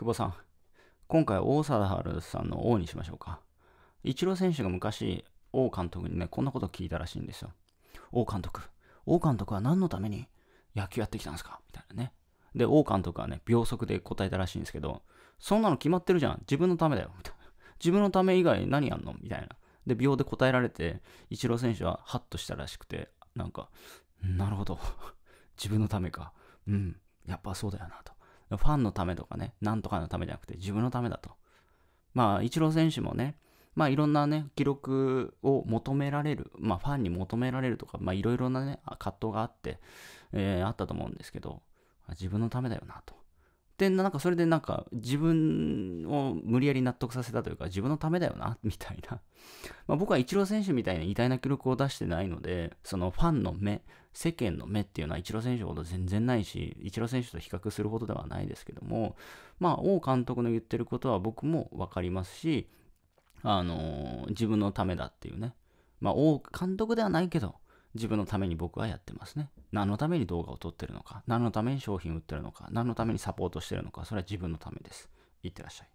久保さん、今回大貞治さんの王にしましょうか。イチロー選手が昔、王監督にね、こんなこと聞いたらしいんですよ。王監督、王監督は何のために野球やってきたんですかみたいなね。で、王監督はね、秒速で答えたらしいんですけど、そんなの決まってるじゃん。自分のためだよ。みたいな。自分のため以外何やんのみたいな。で、秒で答えられて、イチロー選手はハッとしたらしくて、なんか、なるほど。自分のためか。うん。やっぱそうだよな、ファンのためとかね、なんとかのためじゃなくて自分のためだと。まあ、イチロー選手もね、まあいろんなね、記録を求められる、まあファンに求められるとか、まあいろいろなね、葛藤があって、えー、あったと思うんですけど、自分のためだよなと。で、なんかそれでなんか自分を無理やり納得させたというか自分のためだよな、みたいな。まあ、僕はイチロー選手みたいな偉大な記録を出してないので、そのファンの目、世間の目っていうのはイチロー選手ほど全然ないし、イチロー選手と比較するほどではないですけども、まあ、王監督の言ってることは僕もわかりますし、あのー、自分のためだっていうね。まあ、王監督ではないけど、自分のために僕はやってますね。何のために動画を撮ってるのか、何のために商品売ってるのか、何のためにサポートしてるのか、それは自分のためです。いってらっしゃい。